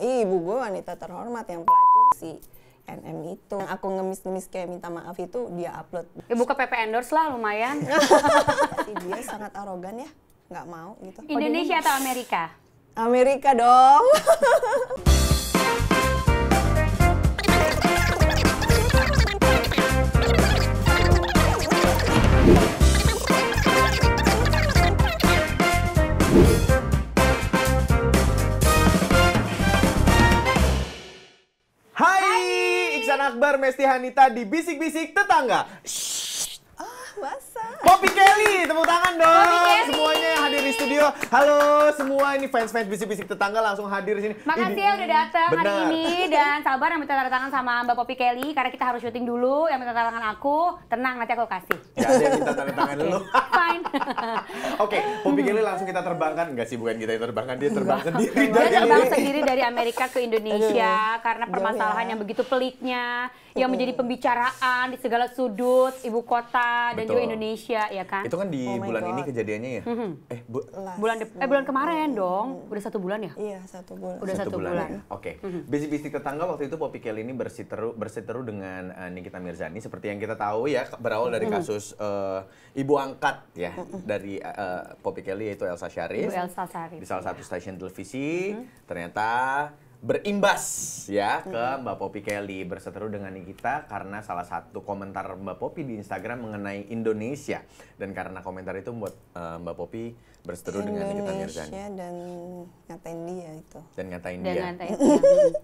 ibu gue wanita terhormat yang pelacur si NM itu yang aku ngemis-ngemis kayak minta maaf itu dia upload ya buka PP endorse lah lumayan dia sangat arogan ya nggak mau gitu Indonesia atau Amerika Amerika dong Akbar Mesti Hanita di Bisik-Bisik Tetangga. Shhh. Ah, was. Poppy Kelly, tepuk tangan dong. Semuanya yang hadir di studio. Halo semua, ini fans-fans bisik-bisik tetangga langsung hadir di sini. Makasih ya udah datang hari ini dan sabar yang minta tanda tangan sama Mbak Poppy Kelly karena kita harus syuting dulu. Yang minta tanda tangan aku, tenang nanti aku kasih. Ya, minta tanda tangan dulu. Fine. Oke, Poppy Kelly langsung kita terbangkan. Enggak sih, bukan kita yang terbangkan, dia terbang sendiri dari Dia terbang sendiri dari Amerika ke Indonesia karena iya, permasalahan iya. yang begitu peliknya yang menjadi pembicaraan di segala sudut ibu kota dan juga Indonesia. Indonesia ya kan itu kan di oh bulan God. ini kejadiannya ya mm -hmm. eh bu Last. bulan eh bulan kemarin mm -hmm. dong udah satu bulan ya iya satu bulan udah satu, satu bulan, bulan. Ya? oke okay. mm -hmm. bisik-bisik tetangga waktu itu Poppy Kelly ini berseteru berseteru dengan uh, Nikita Mirzani seperti yang kita tahu ya berawal dari mm-hmm. kasus uh, ibu angkat ya dari uh, Poppy Kelly yaitu Elsa Syarif ibu Elsa Syarif di salah satu stasiun televisi mm-hmm. ternyata berimbas ya ke Mbak Popi Kelly berseteru dengan kita karena salah satu komentar Mbak Popi di Instagram mengenai Indonesia dan karena komentar itu membuat eh, Mbak Popi berseteru dengan kita. Mirzani. Indonesia dan ngatain dia itu. Dan ngatain dan dia. Ngatain dia.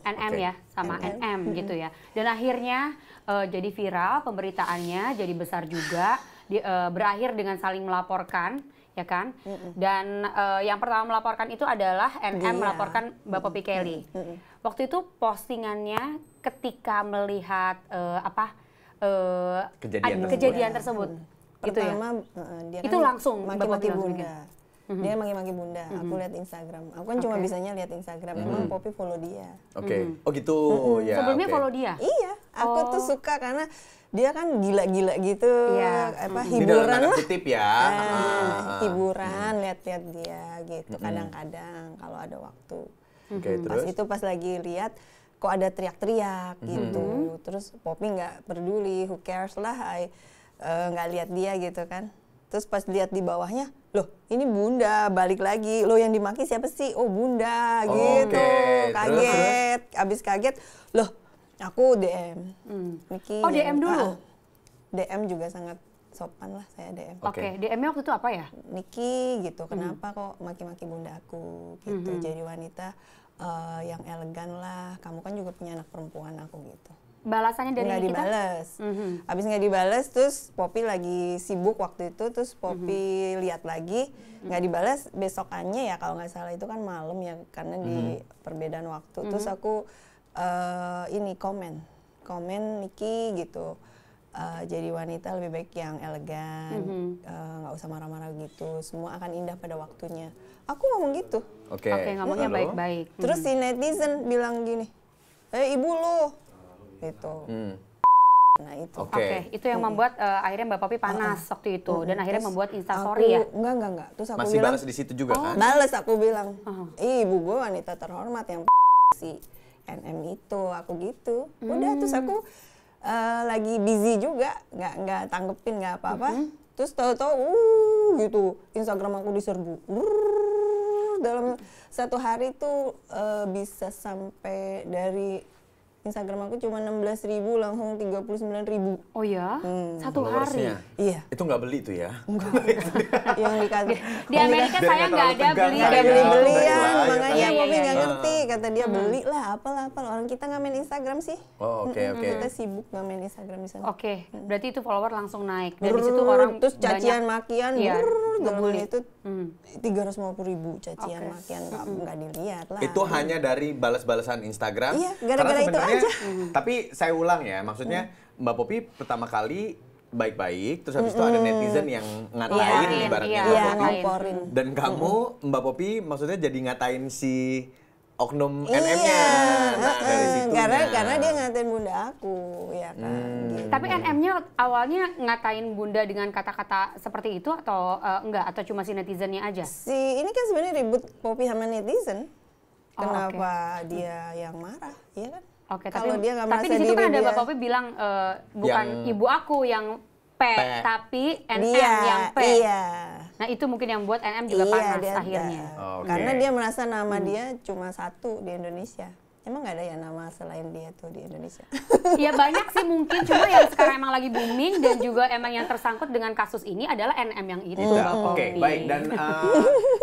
NM okay. ya sama NM, NM gitu ya. Dan akhirnya uh, jadi viral pemberitaannya jadi besar juga di, uh, berakhir dengan saling melaporkan ya kan? Mm -mm. Dan uh, yang pertama melaporkan itu adalah NM yeah. melaporkan Bapak mm -mm. Kelly. Mm -mm. Waktu itu postingannya ketika melihat uh, apa uh, kejadian, kejadian tersebut. Kejadian tersebut. Mm. Pertama, gitu ya? dia kan itu langsung Mbak Poppy bunda. Gitu hmm. dia mm-hmm. manggil-manggil bunda hmm. aku mm-hmm. lihat Instagram aku kan okay. cuma bisanya lihat Instagram hmm. emang mm-hmm. Poppy follow dia oke okay. hmm. oh gitu hmm. ya sebelumnya okay. follow dia iya aku oh. tuh suka karena dia kan gila-gila gitu ya. apa hmm. hiburan lah kutip ya nah, ah, ah, ah. hiburan hmm. lihat-lihat dia gitu kadang-kadang hmm. kalau ada waktu okay, hmm. pas itu pas lagi lihat kok ada teriak-teriak hmm. gitu terus Poppy nggak peduli who cares lah eh, nggak uh, lihat dia gitu kan Terus pas lihat di bawahnya, loh ini bunda balik lagi. Loh yang dimaki siapa sih? Oh bunda oh, gitu. Okay. Kaget. Terus? Abis kaget, loh aku DM. Hmm. Niki, oh DM dulu? Ah, DM juga sangat sopan lah saya DM. Oke, okay. okay. dm waktu itu apa ya? Niki gitu, hmm. kenapa hmm. kok maki-maki bunda aku gitu. Hmm. Jadi wanita uh, yang elegan lah, kamu kan juga punya anak perempuan aku gitu balasannya dari nggak dibales. kita? Mm-hmm. Abis nggak dibales, terus Poppy lagi sibuk waktu itu, terus Poppy mm-hmm. lihat lagi mhm. nggak mm dibales. Besokannya ya kalau nggak salah itu kan malam ya karena mm-hmm. di mhm. perbedaan waktu. Mhm. Terus aku uh, ini komen, komen Niki gitu. Uh, jadi wanita lebih baik yang elegan, eh, nggak mm-hmm. uh, usah marah-marah gitu. Semua akan indah pada waktunya. Aku ngomong gitu. Oke. Okay. okay, ngomongnya baik-baik. Terus mm-hmm. si netizen bilang gini, eh ibu lo gitu. Hmm. Nah itu. Oke, okay. okay. itu yang membuat uh, akhirnya Mbak Papi panas uh, waktu itu hmm. dan akhirnya membuat instastory ya. Enggak enggak enggak. Terus aku Masih bilang, balas di situ juga oh, kan? Balas aku bilang, uh. ibu gue wanita terhormat yang si NM itu aku gitu. Udah terus hmm. aku uh, lagi busy juga, nggak nggak tanggepin nggak apa-apa. -hmm. Terus tahu-tahu, uh, gitu Instagram aku diserbu. Brrr, dalam satu hari tuh uh, bisa sampai dari Instagram aku cuma 16 ribu langsung 39 ribu. Oh ya? Hmm. Satu hari? Iya. Itu nggak beli tuh ya? Enggak. yang dikata, di Amerika kan- saya nggak ya. ada beli. Nggak ada beli-belian, makanya Poppy iya, nggak iya, iya. ngerti. Kata dia hmm. beli lah, apalah, apalah. Orang kita nggak main Instagram sih. Oh oke okay, oke. Okay. Kita sibuk nggak main Instagram di sana. Oke, okay. Mm. berarti itu follower langsung naik. Dari situ orang Terus cacian makian, iya, gembul itu hmm. tiga ratus lima puluh ribu cacian makian nggak dilihat lah. Itu hanya dari balas-balasan Instagram. Iya, gara-gara itu aja Iya. aja. Tapi saya ulang ya, maksudnya Mbak Popi pertama kali baik-baik, terus habis mm -hmm. itu ada netizen yang iya, ngatain yeah, ibaratnya yeah, Mbak Popi. Iya, Dan kamu Mbak Popi maksudnya jadi ngatain si oknum iya, NM-nya. Nah, dari situ. Karena nah. karena dia ngatain bunda aku, ya kan. Hmm. Gitu. Tapi NM-nya awalnya ngatain bunda dengan kata-kata seperti itu atau uh, enggak atau cuma si netizennya aja? Si ini kan sebenarnya ribut Popi sama netizen. Oh, Kenapa okay. dia yang marah, ya kan? Oke, tapi, dia gak tapi di situ kan ada bapak-bapak bilang e, bukan yang, ibu aku yang P, P. tapi NM dia, yang P. Iya. Nah itu mungkin yang buat NM juga iya, panas dia akhirnya. Oh, okay. Karena dia merasa nama hmm. dia cuma satu di Indonesia. Emang gak ada ya nama selain dia tuh di Indonesia? Iya banyak sih mungkin, cuma yang sekarang emang lagi booming dan juga emang yang tersangkut dengan kasus ini adalah NM yang itu. Hmm. Nah, oke, okay, baik. Dan uh,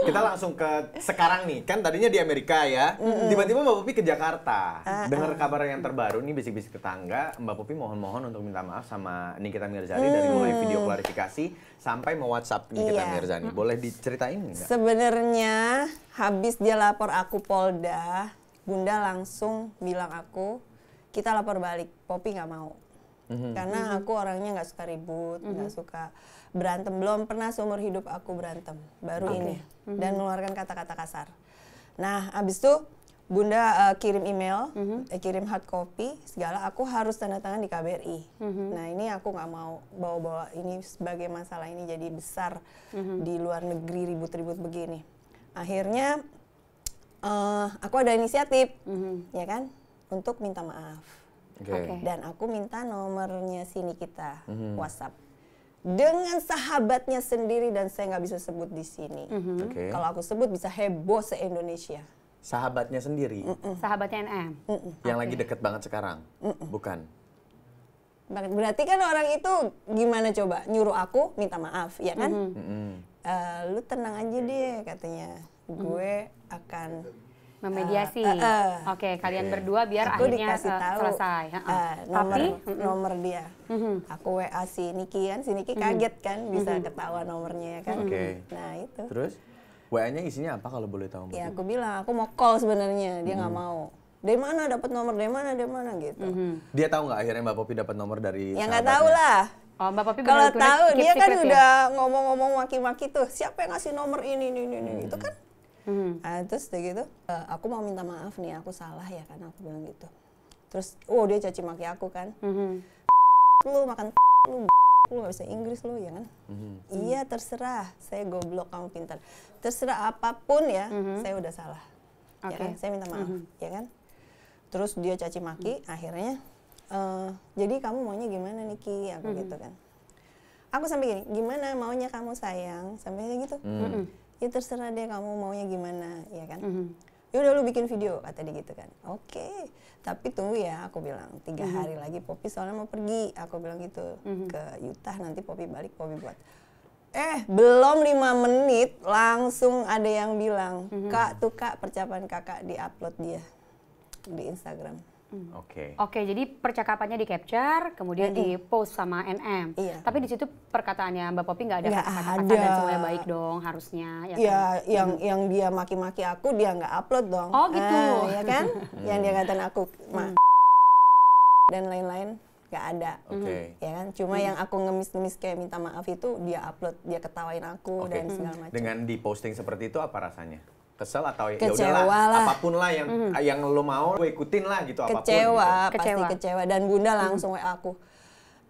kita langsung ke sekarang nih, kan tadinya di Amerika ya, hmm. tiba-tiba Mbak Pupi ke Jakarta. Uh, Dengar kabar yang terbaru nih bisik-bisik tetangga, Mbak Pupi mohon-mohon untuk minta maaf sama Nikita Mirzani dari hmm. mulai video klarifikasi sampai mau WhatsApp Nikita iya. Mirzani. Boleh diceritain nggak? Sebenarnya habis dia lapor aku Polda, bunda langsung bilang aku kita lapor balik Popi nggak mau mm-hmm. karena mm-hmm. aku orangnya nggak suka ribut nggak mm-hmm. suka berantem belum pernah seumur hidup aku berantem baru okay. ini mm-hmm. dan mengeluarkan kata-kata kasar nah abis itu bunda uh, kirim email mm-hmm. eh, kirim hard copy segala aku harus tanda tangan di KBRI mm-hmm. nah ini aku nggak mau bawa-bawa ini sebagai masalah ini jadi besar mm-hmm. di luar negeri ribut-ribut begini akhirnya uh, aku ada inisiatif, mm-hmm. ya kan, untuk minta maaf. Okay. okay. Dan aku minta nomornya sini kita mm-hmm. WhatsApp dengan sahabatnya sendiri dan saya nggak bisa sebut di sini. Mm-hmm. Okay. Kalau aku sebut bisa heboh se Indonesia. Sahabatnya sendiri. Mm-mm. Sahabatnya NM. Mm-mm. Yang okay. lagi deket banget sekarang, Mm-mm. bukan? Berarti kan orang itu gimana coba nyuruh aku minta maaf, ya kan? Mm-hmm. Mm-hmm. Uh, lu tenang aja deh katanya, gue. Mm-hmm akan memediasi. Uh, uh, uh. Oke, okay, kalian yeah. berdua biar aku akhirnya dikasih tahu, selesai. Uh, uh, nomor, Tapi nomor dia. Uh mm-hmm. -huh. Aku WA si Niki kan, si Niki mm-hmm. kaget kan bisa uh mm-hmm. -huh. ketawa nomornya ya kan. Okay. Nah, itu. Terus WA-nya isinya apa kalau boleh tahu? Ya, aku bilang aku mau call sebenarnya, dia nggak uh -huh. mau. Dari mana dapat nomor? Dari mana? Dari mana gitu. Uh -huh. Dia tahu nggak akhirnya Mbak Popi dapat nomor dari Ya nggak tahu lah. Oh, Mbak Papi Kalau tahu dia kan ya? udah ngomong-ngomong maki-maki tuh, siapa yang ngasih nomor ini ini ini. Hmm. Itu kan Hmm. Nah, terus dia gitu, e, aku mau minta maaf nih, aku salah ya kan, aku bilang gitu. Terus, wow oh, dia caci maki aku kan. Hmm. Lu makan lu lu gak bisa Inggris lu ya kan? Mm-hmm. Iya terserah, saya goblok kamu pintar. Terserah apapun ya, mm-hmm. saya udah salah. Okay. Ya kan? Saya minta maaf, mm-hmm. ya kan? Terus dia caci maki, mm-hmm. akhirnya uh, jadi kamu maunya gimana Niki? Aku mm-hmm. gitu kan. Aku sampai gini, gimana maunya kamu sayang? Sampai gitu. Mm-hmm ya terserah deh kamu maunya gimana ya kan mm -hmm. ya udah lu bikin video kata dia gitu kan oke okay. tapi tunggu ya aku bilang tiga mm -hmm. hari lagi Poppy soalnya mau pergi aku bilang gitu mm -hmm. ke Utah nanti Poppy balik Poppy buat eh belum lima menit langsung ada yang bilang mm -hmm. kak tuh kak percapan kakak di upload dia di Instagram Hmm. Oke. Okay. Oke, okay, jadi percakapannya di capture, kemudian mm -hmm. di post sama NM. Iya. Tapi di situ perkataannya Mbak Popi nggak ada iya, kata-kata dan semuanya baik dong harusnya. Ya, ya kan? yang mm. yang dia maki-maki aku dia nggak upload dong. Oh gitu. Eh, ya kan? Hmm. yang dia ngatain aku mah dan lain-lain nggak ada. Oke. Okay. Hmm. Ya kan? Cuma hmm. yang aku ngemis-ngemis kayak minta maaf itu dia upload, dia ketawain aku okay. dan segala macam. Dengan di posting seperti itu apa rasanya? kesel atau ya udahlah lah. apapun lah yang mm. yang lo mau gue ikutin lah gitu kecewa, apapun. Kecewa, gitu. pasti kecewa. dan Bunda mm-hmm. langsung mm. aku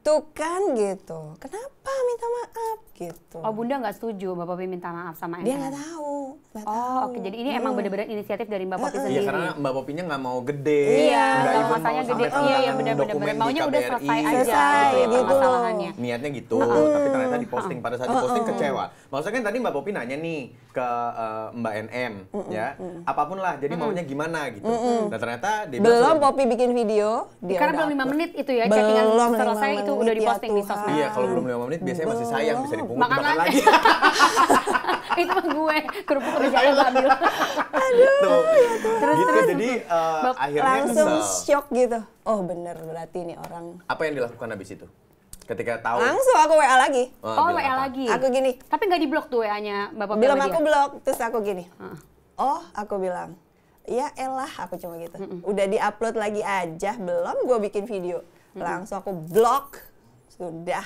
Tuh gitu kan gitu. Kenapa minta maaf gitu? Oh bunda nggak setuju Bapak Popi minta maaf sama Dia nggak tahu. Gak oh oke oke jadi ini hmm. emang iya. benar-benar inisiatif dari Mbak Popi uh, uh, sendiri. Iya karena Mbak Popinya nggak mau gede. Iya. iya mau masanya gede. Iya iya benar-benar. Maunya udah selesai aja. Gitu, selesai gitu. gitu. masalahnya Niatnya gitu. Uh, tapi ternyata di posting pada saat di posting kecewa. Maksudnya kan tadi Mbak Popi nanya nih ke uh, Mbak NM ya. Apapun lah. Jadi maunya gimana gitu. Dan nah, ternyata dia belum Popi bikin video. Karena belum lima menit itu ya. Belum selesai itu tuh udah iya, diposting ya, di sosmed. Iya, kalau belum lima menit biasanya masih sayang bisa dipungut makan, lagi. itu mah gue kerupuk kerja yang ambil. Aduh. Tuh. Ya gitu, jadi eh, akhirnya langsung shock gitu. Oh, bener berarti ini orang. Apa yang dilakukan habis itu? ketika tahu langsung aku WA lagi oh, oh WA apa? lagi aku gini tapi nggak diblok tuh WA-nya bapak belum aku dia. blok terus aku gini uh. oh aku bilang ya elah aku cuma gitu mm -mm. udah diupload lagi aja belum gue bikin video Mm-hmm. langsung aku blok sudah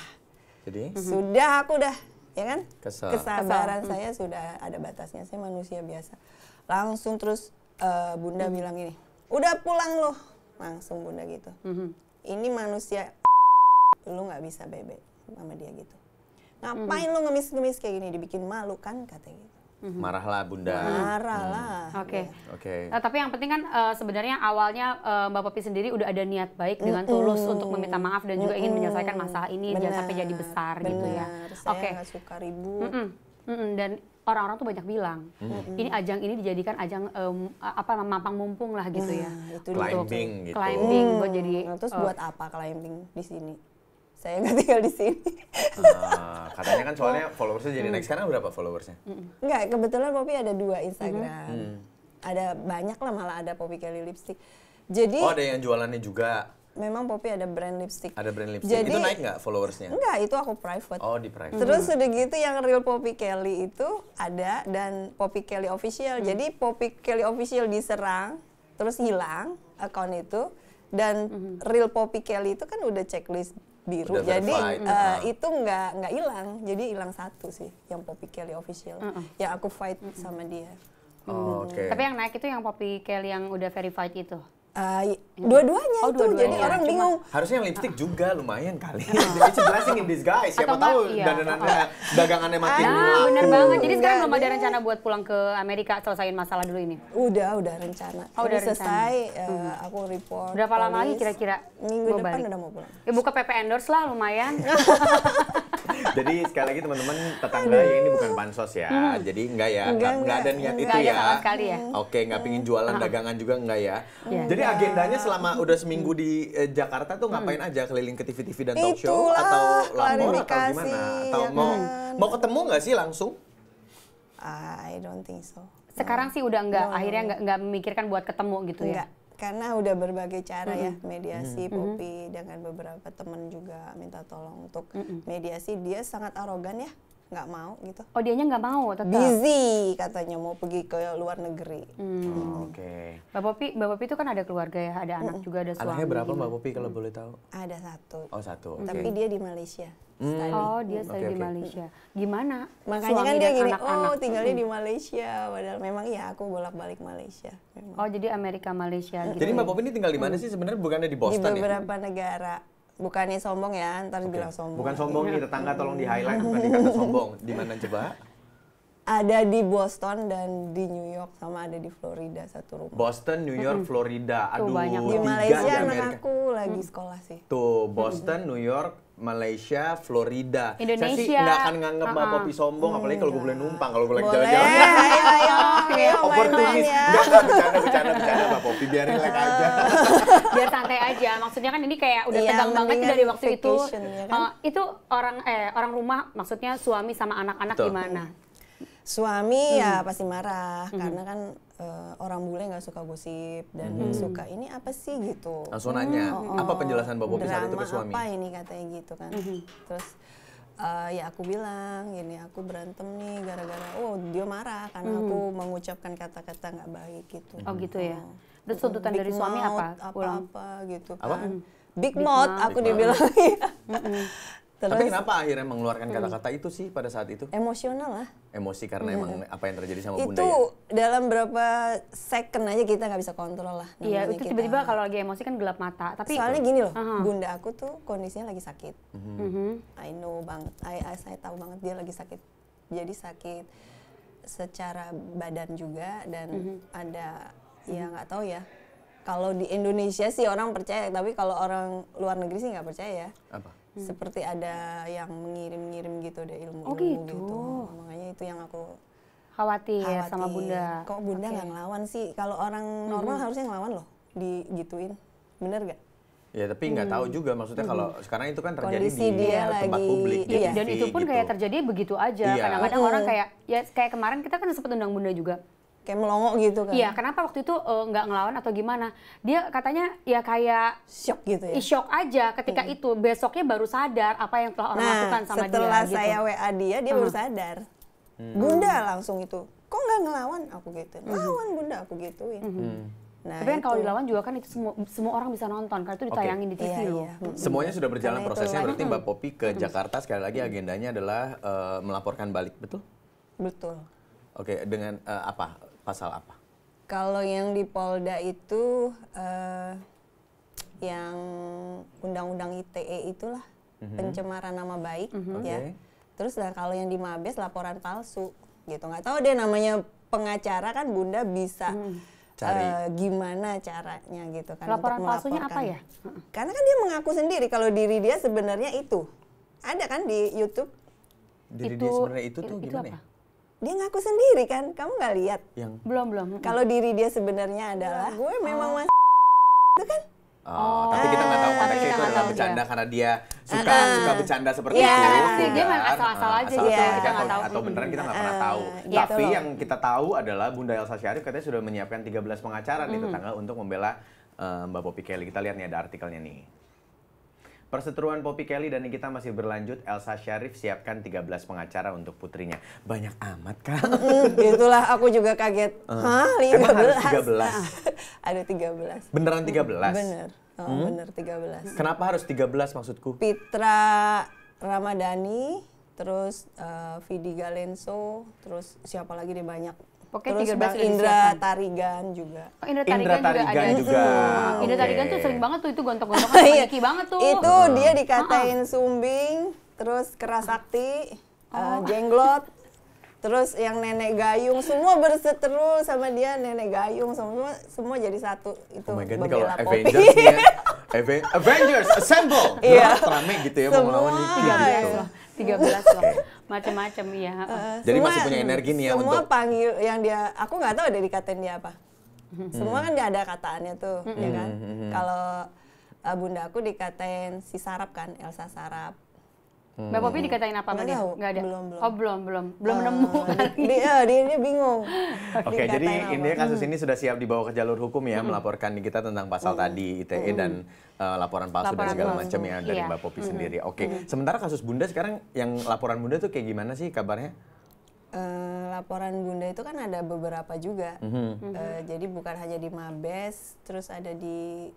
jadi mm-hmm. Mm-hmm. sudah aku udah ya kan Kesel. kesabaran Kesel. saya sudah ada batasnya saya manusia biasa langsung terus uh, bunda hmm. bilang ini udah pulang loh langsung bunda gitu hmm. ini manusia lu nggak bisa bebek sama dia gitu ngapain hmm. lu ngemis-ngemis kayak gini dibikin malu kan katanya gitu Mm-hmm. Marahlah bunda. Marahlah. Oke. Hmm. Oke. Okay. Okay. Nah, eh, tapi yang penting kan uh, sebenarnya awalnya uh, Mbak Popi sendiri udah ada niat baik mm -mm. dengan tulus untuk meminta maaf dan juga ingin menyelesaikan masalah ini Bener. jangan sampai jadi besar Bener. gitu ya. Oke. Okay. suka ribu Mm -mm. Dan orang-orang tuh banyak bilang mm-hmm. ini ajang ini dijadikan ajang um, apa mampang mumpung lah gitu ya nah, itu itu climbing gitu climbing buat jadi mm. terus uh, buat apa climbing di sini saya nggak tinggal di sini. Nah, katanya kan soalnya oh. followersnya jadi hmm. naik. Sekarang berapa followersnya? Hmm. Nggak, kebetulan Poppy ada dua Instagram. Hmm. Ada banyak lah malah ada Poppy Kelly Lipstick. Jadi Oh, ada yang jualannya juga. Memang Poppy ada brand lipstick. Ada brand lipstick. Jadi, itu naik nggak followersnya? Nggak, itu aku private. Oh, di private. Terus hmm. udah gitu yang real Poppy Kelly itu ada dan Poppy Kelly official. Hmm. Jadi Poppy Kelly official diserang, terus hilang account itu dan mm -hmm. real Poppy Kelly itu kan udah checklist biru. Udah Jadi uh, itu nggak nggak hilang. Jadi hilang satu sih yang Poppy Kelly official. Uh -uh. Yang aku fight uh sama dia. Oh, hmm. Okay. Tapi yang naik itu yang Poppy Kelly yang udah verified itu. Uh, dua-duanya oh, itu dua jadi orang Cuma, bingung harusnya yang lipstick ah. juga lumayan kali ah. jadi blessing in disguise siapa Atau tahu iya. dagangannya dagangannya makin ah, laku. bener banget jadi sekarang belum ada iya, rencana iya. buat pulang ke Amerika selesain masalah dulu ini udah udah rencana oh, udah selesai rencana. Uh, aku report berapa lama lagi kira-kira minggu depan udah mau pulang ya buka PP endorse lah lumayan Jadi sekali lagi teman-teman tetangga ya ini bukan pansos ya. Hmm. Jadi enggak ya, enggak, enggak, ada niat enggak itu ya. sekali ya. Oke, enggak pingin hmm. jualan uh. dagangan juga enggak ya. Hmm. Iya. Jadi agendanya selama udah seminggu di eh, Jakarta tuh ngapain hmm. aja keliling ke TV-TV dan talk show Itulah, atau lapor atau gimana? Atau ya mau kan. mau ketemu nggak sih langsung? I don't think so. Sekarang sih udah enggak, no, akhirnya enggak, enggak memikirkan buat ketemu gitu enggak. ya? karena udah berbagai cara mm -hmm. ya mediasi mm -hmm. Poppy dengan beberapa temen juga minta tolong untuk mm -hmm. mediasi dia sangat arogan ya nggak mau gitu oh dianya nggak mau tetap busy katanya mau pergi ke luar negeri mm. oh, oke okay. mbak Popi mbak Popi itu kan ada keluarga ya ada anak mm juga ada suami anaknya berapa mbak Popi kalau mm. boleh tahu ada satu oh satu okay. tapi dia di Malaysia Hmm. Oh, study. Oh, dia study okay, di okay. Malaysia. Gimana? Makanya kan dia gini, anak -anak. oh tinggalnya di hmm. Malaysia. Padahal memang ya aku bolak-balik Malaysia. Memang. Oh, jadi Amerika Malaysia hmm. gitu. Jadi ya? Mbak Popi ini tinggal di mana sih sebenarnya? Bukannya di Boston ya? Di beberapa ya? negara. Bukannya sombong ya, ntar okay. bilang sombong. Bukan sombong nih, ya, tetangga tolong di-highlight bukan dikata sombong. Di mana coba? Ada di Boston dan di New York sama ada di Florida satu rumah. Boston, New York, Florida. Aduh, Tuh, banyak. Di Malaysia anak aku lagi hmm. sekolah sih. Tuh, hmm, hmm. Boston, New York, Malaysia, Florida. Indonesia. Saya sih nggak akan nganggep Mbak uh -huh. Popi sombong, hmm, apalagi kalau gue boleh numpang, kalau boleh lagi jalan-jalan. Boleh, ayo, ayo. Oh Opportunis. Ya. Nggak, nggak, bercanda, bercanda, bercanda Mbak Poppy, biar relax aja. biar santai aja, maksudnya kan ini kayak udah ya, tegang banget dari waktu itu. Ya kan? uh, itu orang eh orang rumah, maksudnya suami sama anak-anak gimana? -anak Suami hmm. ya pasti marah hmm. karena kan uh, orang bule nggak suka gosip dan hmm. suka ini apa sih gitu. Langsung nanya, hmm. apa oh, oh. penjelasan Bapak bisa itu ke suami? apa ini katanya gitu kan. Hmm. Terus uh, ya aku bilang gini aku berantem nih gara-gara oh dia marah karena hmm. aku mengucapkan kata-kata nggak -kata baik gitu oh gitu ya hmm. terus tuntutan dari suami apa apa-apa gitu kan apa? Hmm. Big, big mouth, mouth. aku dibilang ya. Terus, Tapi kenapa akhirnya mengeluarkan hmm. kata-kata itu sih pada saat itu? Emosional lah. Emosi karena hmm. emang apa yang terjadi sama bunda itu ya? dalam berapa second aja kita nggak bisa kontrol lah. Iya itu tiba-tiba kalau lagi emosi kan gelap mata. Tapi soalnya gini loh, uh -huh. bunda aku tuh kondisinya lagi sakit. Uh mhm. -huh. Mhm. I know banget, I, I saya tahu banget dia lagi sakit. Jadi sakit secara badan juga dan uh mhm. -huh. ada ya nggak tahu ya. Kalau di Indonesia sih orang percaya, tapi kalau orang luar negeri sih nggak percaya. Apa? Hmm. seperti ada yang mengirim-ngirim gitu deh ilmu-ilmu oh, gitu. gitu. Makanya itu yang aku khawatir, khawatir. sama bunda. Kok bunda nggak okay. ngelawan sih? Kalau orang hmm. normal hmm. harusnya ngelawan loh, digituin. Bener gak? Ya tapi nggak hmm. tahu juga maksudnya hmm. kalau sekarang itu kan terjadi Kondisi di dia ya, tempat lagi, publik ya, iya. dan itu pun gitu. kayak terjadi begitu aja. Iya. Kadang-kadang iya. hmm. orang kayak ya kayak kemarin kita kan sempat undang bunda juga kayak melongo gitu kan? Iya, kenapa waktu itu eh, nggak uh, ngelawan atau gimana? Dia katanya ya kayak shock gitu ya. Shock aja ketika hmm. itu besoknya baru sadar apa yang telah orang nah, lakukan sama dia. Nah, setelah gitu. saya gitu. WA dia, dia uh baru hmm. sadar. Hmm. Bunda langsung itu, kok nggak ngelawan aku gitu? Hmm. Ngelawan bunda aku gituin. Hmm. hmm. Nah, Tapi kan kalau dilawan juga kan itu semua semua orang bisa nonton karena itu ditayangin okay. di TV iya, loh. Iya. Semuanya sudah berjalan karena prosesnya berarti Mbak Popi ke Jakarta sekali lagi agendanya adalah uh, melaporkan balik betul? Betul. Oke, okay, dengan uh, apa? pasal apa? Kalau yang di Polda itu uh, yang undang-undang ITE itulah mm -hmm. pencemaran nama baik mm -hmm. ya. Okay. Terus lah kalau yang di Mabes laporan palsu gitu. Nggak tahu deh namanya pengacara kan Bunda bisa mm cari uh, gimana caranya gitu kan laporan untuk palsunya apa ya mhm. karena kan dia mengaku sendiri kalau diri dia sebenarnya itu ada kan di YouTube diri itu, dia sebenarnya itu tuh itu gimana apa? Ya? dia ngaku sendiri kan kamu nggak lihat yang belum belum kalau diri dia sebenarnya adalah gue memang oh. itu kan Oh, oh, tapi kita nggak tahu oh, konteksnya itu iya, adalah iya. bercanda ya. karena dia suka uh, suka bercanda seperti yeah. itu. Iya, dia main asal-asal ah, aja asal gitu, -asal kita atau, atau beneran kita nggak pernah tahu. Gitu tapi yang kita tahu adalah Bunda Elsa Syarif katanya sudah menyiapkan 13 pengacara mm. nih tetangga untuk membela uh, Mbak poppy Kelly. Kita lihat nih ada artikelnya nih. Perseteruan Poppy Kelly dan kita masih berlanjut. Elsa Sharif siapkan 13 pengacara untuk putrinya. Banyak amat, kan? Mm, itulah aku juga kaget. Uh, Hah, 15? Emang harus 13? Ada 13. Beneran 13? Bener. Oh, hmm? bener 13. Kenapa harus 13 maksudku? Pitra Ramadhani, terus uh, Vidi Galenso, terus siapa lagi deh banyak Oke, Terus belas Indra disiapkan. Tarigan juga. Oh, Indra Tarigan, Indra Tarigan juga, ada. juga. Okay. Indra Tarigan tuh sering banget tuh itu gontok-gontokan sama Diki iya. banget tuh. Itu hmm. dia dikatain uh sumbing, terus kerasakti, eh, oh. uh, jenglot, terus yang nenek gayung semua berseteru sama dia nenek gayung semua semua jadi satu itu oh my God, kalau Avengers Aven Avengers Assemble iya. rame gitu ya semua, mau melawan Diki gitu. Ya. 13 loh. Macam-macam ya. Uh, eh, Jadi semua, masih punya energi nih ya semua untuk Semua panggil yang dia aku nggak tahu dari dikatain dia apa. Semua kan ada kataannya tuh, ya kan? Kalau uh, bunda aku dikatain si Sarap kan, Elsa Sarap. Hmm. Mbak Popi dikatain apa tadi? dia? Enggak ada. Belum, belum. Oh, belum, belum. Belum menemukan. Eh, nemu. Dia, dia, ini bingung. Oke, okay, jadi ini kasus hmm. ini sudah siap dibawa ke jalur hukum ya, hmm. melaporkan kita tentang pasal hmm. tadi ITE hmm. dan uh, laporan palsu laporan dan segala macam ya dari iya. Mbak Popi hmm. sendiri. Oke, okay. hmm. sementara kasus Bunda sekarang yang laporan Bunda tuh kayak gimana sih kabarnya? Uh, laporan bunda itu kan ada beberapa juga, mm -hmm. uh, jadi bukan hanya di Mabes, terus ada di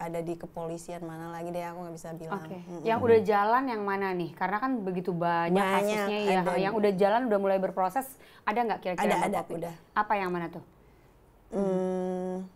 ada di kepolisian mana lagi deh aku nggak bisa bilang. Okay. Mm -hmm. Yang udah jalan yang mana nih? Karena kan begitu banyak, banyak kasusnya ya. Yang udah jalan udah mulai berproses ada nggak kira-kira? Ada ada udah. Apa yang mana tuh? Hmm,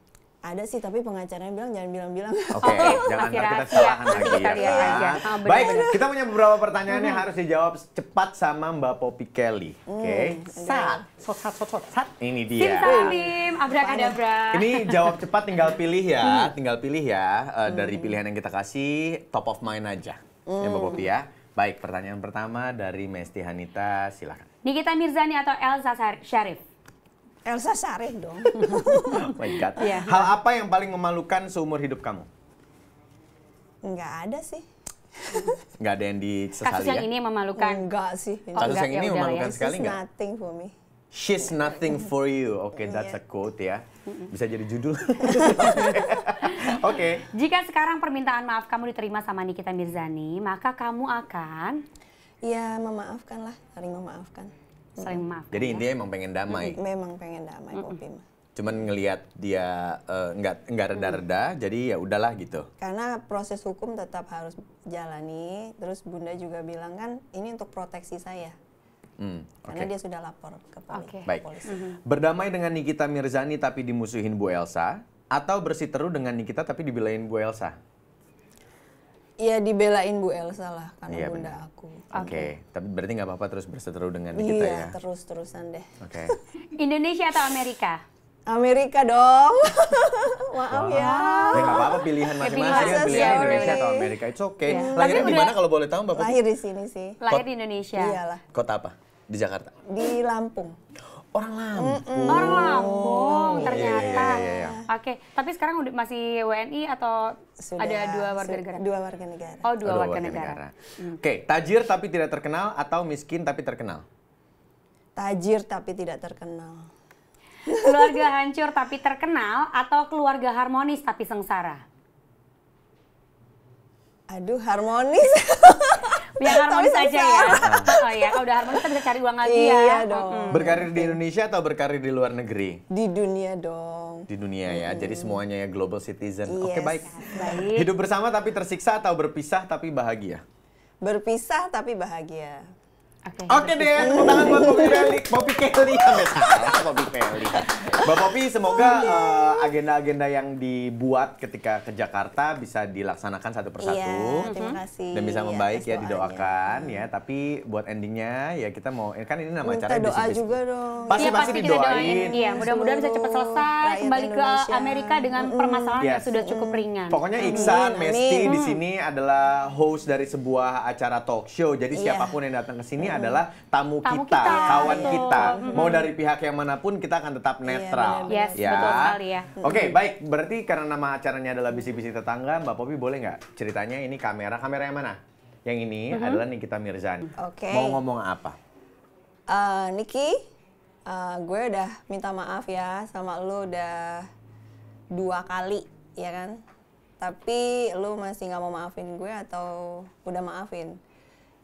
ada sih, tapi pengacaranya bilang jangan bilang-bilang. Oke, okay, jangan ntar kita kesalahan iya, iya, lagi kita ya. Aja. Iya, ya. Ah, Baik, kita punya beberapa pertanyaan yang mm-hmm. harus dijawab cepat sama Mbak Poppy Kelly. Mm, oke, okay. hmm, sat, sat, sat, sat. Ini dia. Simsalim, abrakadabra. Ini jawab cepat, tinggal pilih ya, mm. tinggal pilih ya uh, dari pilihan yang kita kasih top of mind aja, ya Mbak Poppy ya. Baik, pertanyaan pertama dari Mesti Hanita, silakan. Nikita Mirzani atau Elsa Syarif? Elsa Sarif dong. oh my God. Yeah. Hal apa yang paling memalukan seumur hidup kamu? Enggak ada sih. Enggak ada yang disesali Kasus yang ya? ini memalukan? Enggak sih. Oh, Kasus yang ini ya ya. memalukan ya. sekali enggak? nothing for me. She's nothing for you. Oke, okay, iya. that's a quote ya. Bisa jadi judul. Oke. okay. Jika sekarang permintaan maaf kamu diterima sama Nikita Mirzani, maka kamu akan? Ya, memaafkan lah. Saling memaafkan saling maaf. Jadi ya. intinya emang pengen damai. Mm -hmm. Memang pengen damai mm -hmm. Popi Cuman ngelihat dia uh, nggak nggak reda-reda, mm -hmm. jadi ya udahlah gitu. Karena proses hukum tetap harus jalani. Terus Bunda juga bilang kan ini untuk proteksi saya. Hmm, Karena okay. dia sudah lapor ke poli okay. Baik. polisi. Mm-hmm. Berdamai dengan Nikita Mirzani tapi dimusuhin Bu Elsa, atau bersiteru dengan Nikita tapi dibilangin Bu Elsa? Iya dibelain Bu Elsa lah karena ya, bunda bener. aku. Oke, okay. okay. tapi berarti nggak apa-apa terus berseteru dengan kita iya, ya. Iya, terus-terusan deh. Oke. Okay. Indonesia atau Amerika? Amerika dong. Maaf wow. ya. Ya nggak apa-apa pilihan ya, masing-masing ya, pilihan sorry. Ya, Indonesia atau Amerika. It's okay. Ya. Lahirnya di mana kalau boleh tahu Bapak? Lahir di sini sih. Lahir di Indonesia. Iyalah. Kota apa? Di Jakarta. Di Lampung. Orang Lampung. Orang Lampung oh, ternyata. Iya, iya, iya, Oke, tapi sekarang masih WNI atau Sudah, ada dua warga negara? Dua warga negara. Oh, dua, dua warga, warga negara. negara. Hmm. Oke, okay, tajir tapi tidak terkenal atau miskin tapi terkenal? Tajir tapi tidak terkenal. Keluarga hancur tapi terkenal atau keluarga harmonis tapi sengsara? Aduh, harmonis. biar harmonis aja ya. Oh iya, kalau udah harmonis kita bisa cari uang lagi iya ya. dong. Hmm. Berkarir di Indonesia atau berkarir di luar negeri? Di dunia dong. Di dunia ya. Hmm. Jadi semuanya ya global citizen. Yes. Oke, okay, baik. baik. Hidup bersama tapi tersiksa atau berpisah tapi bahagia? Berpisah tapi bahagia. Oke, deh, tepuk tangan buat Bobby Kelly. Bobby Kelly, sampai salah Bobby Kelly. Mbak Bobby, semoga eh, agenda-agenda uh, yang dibuat ketika ke Jakarta bisa dilaksanakan satu persatu. Iya, mhm. terima kasih. Dan bisa membaik ya, didoakan ya. Mhm. Tapi buat endingnya ya kita mau, ya kan ini nama acara doa juga dong. Pasti, iya, pasti, pasti didoain. doain. Iya, mudah-mudahan bisa cepat selesai, kembali ke Amerika dengan mhm. permasalahan yang sudah cukup ringan. Pokoknya Iksan, Mesti di sini adalah host dari sebuah acara talk show. Jadi iya. siapapun yang datang ke sini adalah tamu, tamu kita, kita, kawan betul. kita. Mau dari pihak yang manapun kita akan tetap iya, netral. Iya, yes, ya. betul sekali ya. Oke, okay, baik. Berarti karena nama acaranya adalah bisi-bisi tetangga, Mbak Popi boleh nggak ceritanya ini kamera, kamera yang mana? Yang ini mm-hmm. adalah Nikita Mirzani. Oke. Okay. Mau ngomong apa? Uh, Niki, uh, gue udah minta maaf ya sama lu udah dua kali, ya kan? Tapi lu masih nggak mau maafin gue atau udah maafin?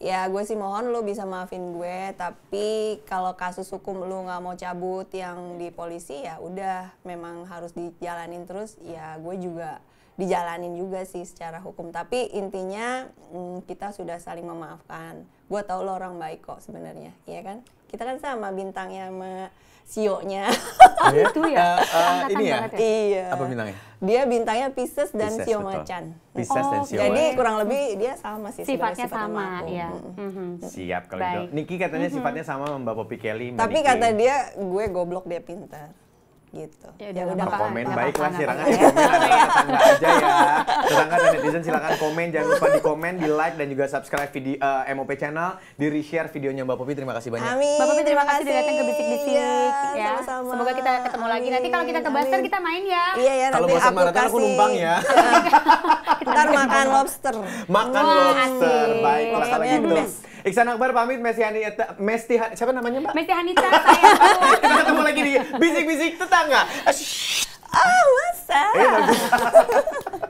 ya gue sih mohon lo bisa maafin gue tapi kalau kasus hukum lo nggak mau cabut yang di polisi ya udah memang harus dijalanin terus ya gue juga dijalanin juga sih secara hukum tapi intinya hmm, kita sudah saling memaafkan gue tau lo orang baik kok sebenarnya iya kan kita kan sama bintangnya sama sionya e oh, ya? itu ya uh, uh, ini ya? ya iya apa bintangnya dia bintangnya Pisces dan sio e macan Pisces oh, dan sio e jadi kurang lebih dia sama sih sifatnya sifat sama ya mm-hmm. siap kalau gitu Niki katanya mm-hmm. sifatnya sama sama Mbak Popi Kelly Mbak tapi Niki. kata dia gue goblok dia pintar gitu. Ya, ya udah Komen baik lah silakan ya. komen aja ya. Silakan netizen silakan komen jangan lupa di komen, di like dan juga subscribe video uh, eh, MOP channel, di reshare share videonya Mbak Popi. Terima kasih banyak. Amin. Mbak Popi terima kasih sudah datang ke bisik-bisik iya, ya. ya. Sama -sama. Semoga kita ketemu amin. lagi. Nanti kalau kita ke Boston kita main ya. Iya ya kalau nanti aku maraton aku numpang ya. Ntar makan lobster. Makan lobster. Baik, kalau gitu. Iksan Akbar pamit, Mesti Hanita, Mesti siapa namanya Mbak? Mesti Hanita, saya. Kita ketemu lagi di Bisik-Bisik Tetangga. Ah, what's up? Eh,